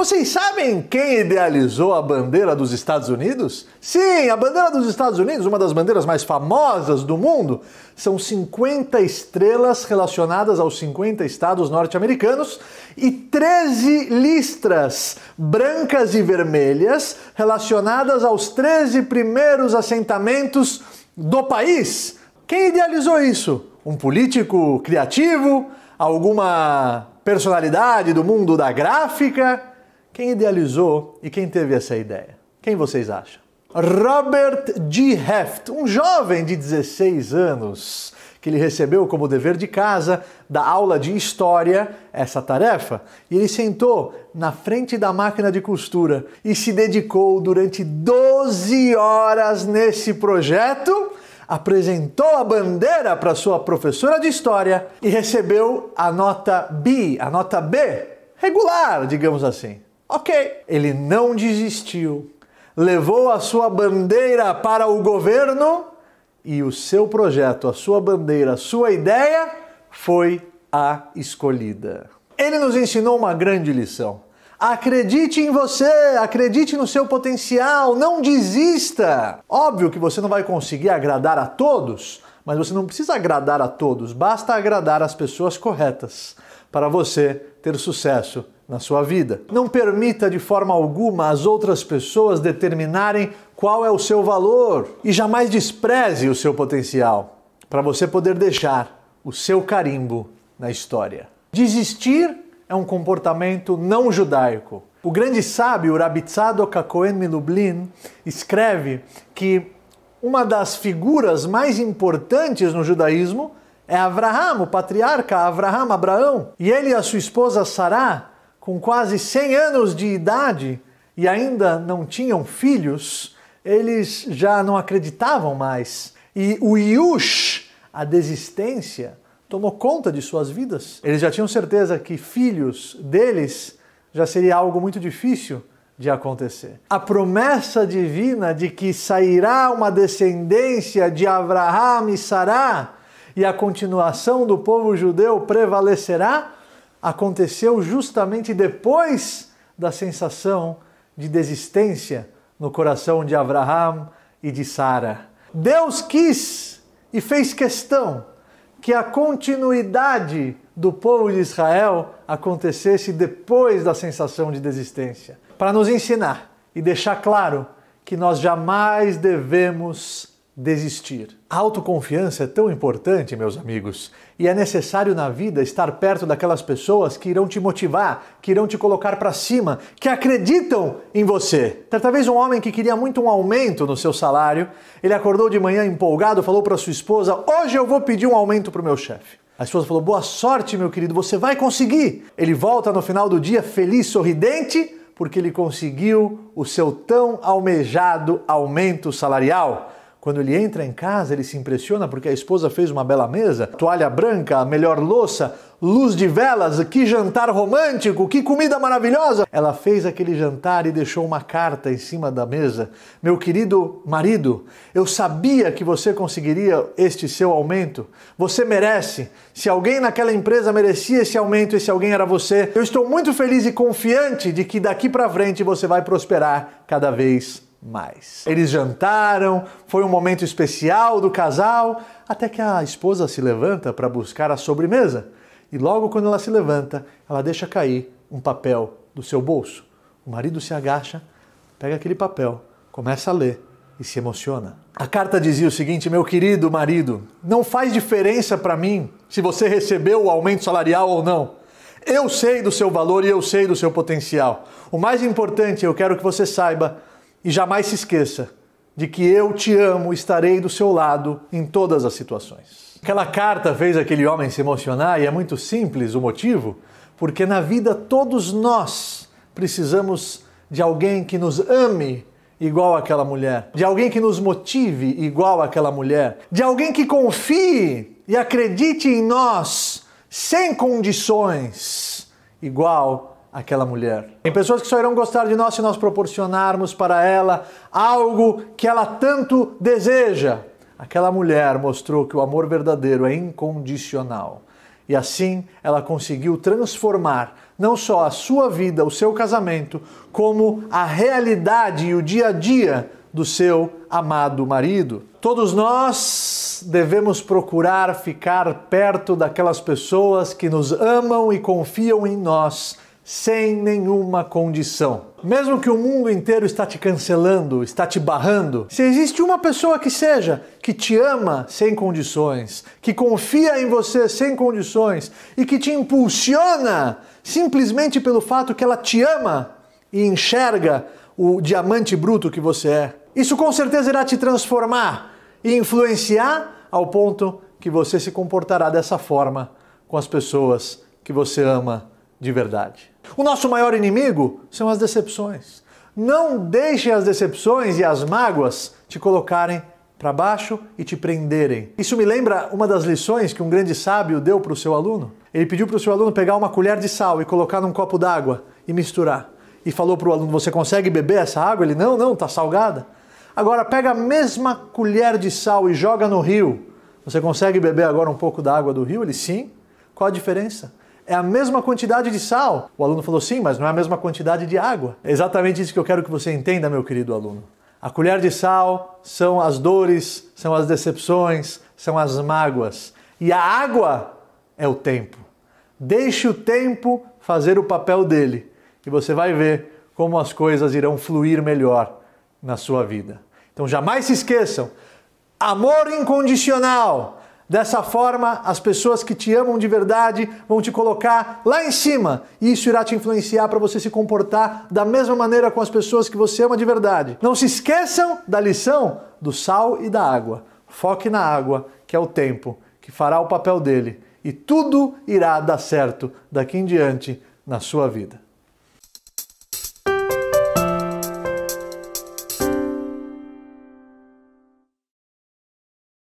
Vocês sabem quem idealizou a bandeira dos Estados Unidos? Sim, a bandeira dos Estados Unidos, uma das bandeiras mais famosas do mundo, são 50 estrelas relacionadas aos 50 estados norte-americanos e 13 listras brancas e vermelhas relacionadas aos 13 primeiros assentamentos do país. Quem idealizou isso? Um político criativo? Alguma personalidade do mundo da gráfica? Quem idealizou e quem teve essa ideia? Quem vocês acham? Robert G. Heft, um jovem de 16 anos, que ele recebeu como dever de casa da aula de história essa tarefa, e ele sentou na frente da máquina de costura e se dedicou durante 12 horas nesse projeto, apresentou a bandeira para sua professora de história e recebeu a nota B, a nota B, regular, digamos assim. Ok. Ele não desistiu, levou a sua bandeira para o governo e o seu projeto, a sua bandeira, a sua ideia foi a escolhida. Ele nos ensinou uma grande lição. Acredite em você, acredite no seu potencial, não desista. Óbvio que você não vai conseguir agradar a todos, mas você não precisa agradar a todos, basta agradar as pessoas corretas para você ter sucesso na sua vida. Não permita de forma alguma as outras pessoas determinarem qual é o seu valor e jamais despreze o seu potencial para você poder deixar o seu carimbo na história. Desistir é um comportamento não judaico. O grande sábio Rabitzadok Cohen Milublin escreve que uma das figuras mais importantes no judaísmo é Avraham, o patriarca Avraham, Abraão, e ele e a sua esposa Sarah com quase 100 anos de idade e ainda não tinham filhos, eles já não acreditavam mais. E o Yush, a desistência, tomou conta de suas vidas. Eles já tinham certeza que filhos deles já seria algo muito difícil de acontecer. A promessa divina de que sairá uma descendência de Abraham e Sará e a continuação do povo judeu prevalecerá aconteceu justamente depois da sensação de desistência no coração de Abraão e de Sara. Deus quis e fez questão que a continuidade do povo de Israel acontecesse depois da sensação de desistência, para nos ensinar e deixar claro que nós jamais devemos desistir. A autoconfiança é tão importante, meus amigos, e é necessário na vida estar perto daquelas pessoas que irão te motivar, que irão te colocar para cima, que acreditam em você. Certa vez um homem que queria muito um aumento no seu salário, ele acordou de manhã empolgado, falou para sua esposa: "Hoje eu vou pedir um aumento pro meu chefe". A esposa falou: "Boa sorte, meu querido, você vai conseguir". Ele volta no final do dia feliz, sorridente, porque ele conseguiu o seu tão almejado aumento salarial. Quando ele entra em casa, ele se impressiona porque a esposa fez uma bela mesa, toalha branca, a melhor louça, luz de velas, que jantar romântico, que comida maravilhosa! Ela fez aquele jantar e deixou uma carta em cima da mesa. Meu querido marido, eu sabia que você conseguiria este seu aumento. Você merece. Se alguém naquela empresa merecia esse aumento, esse alguém era você. Eu estou muito feliz e confiante de que daqui para frente você vai prosperar cada vez mais. Eles jantaram, foi um momento especial do casal, até que a esposa se levanta para buscar a sobremesa. E logo quando ela se levanta, ela deixa cair um papel do seu bolso. O marido se agacha, pega aquele papel, começa a ler e se emociona. A carta dizia o seguinte: Meu querido marido, não faz diferença para mim se você recebeu o aumento salarial ou não. Eu sei do seu valor e eu sei do seu potencial. O mais importante, eu quero que você saiba e jamais se esqueça de que eu te amo, estarei do seu lado em todas as situações. Aquela carta fez aquele homem se emocionar e é muito simples o motivo, porque na vida todos nós precisamos de alguém que nos ame igual aquela mulher, de alguém que nos motive igual aquela mulher, de alguém que confie e acredite em nós sem condições igual aquela mulher. Tem pessoas que só irão gostar de nós se nós proporcionarmos para ela algo que ela tanto deseja. Aquela mulher mostrou que o amor verdadeiro é incondicional. E assim ela conseguiu transformar não só a sua vida, o seu casamento, como a realidade e o dia a dia do seu amado marido. Todos nós devemos procurar ficar perto daquelas pessoas que nos amam e confiam em nós sem nenhuma condição. Mesmo que o mundo inteiro está te cancelando, está te barrando, se existe uma pessoa que seja que te ama sem condições, que confia em você sem condições e que te impulsiona simplesmente pelo fato que ela te ama e enxerga o diamante bruto que você é, isso com certeza irá te transformar e influenciar ao ponto que você se comportará dessa forma com as pessoas que você ama de verdade. O nosso maior inimigo são as decepções. Não deixe as decepções e as mágoas te colocarem para baixo e te prenderem. Isso me lembra uma das lições que um grande sábio deu para o seu aluno. Ele pediu para o seu aluno pegar uma colher de sal e colocar num copo d'água e misturar. E falou para o aluno: Você consegue beber essa água? Ele: Não, não, está salgada. Agora pega a mesma colher de sal e joga no rio. Você consegue beber agora um pouco da água do rio? Ele: Sim. Qual a diferença? é a mesma quantidade de sal. O aluno falou: sim, mas não é a mesma quantidade de água. É exatamente isso que eu quero que você entenda, meu querido aluno. A colher de sal são as dores, são as decepções, são as mágoas. E a água é o tempo. Deixe o tempo fazer o papel dele e você vai ver como as coisas irão fluir melhor na sua vida. Então jamais se esqueçam: amor incondicional Dessa forma, as pessoas que te amam de verdade vão te colocar lá em cima e isso irá te influenciar para você se comportar da mesma maneira com as pessoas que você ama de verdade. Não se esqueçam da lição do sal e da água. Foque na água, que é o tempo, que fará o papel dele e tudo irá dar certo daqui em diante na sua vida.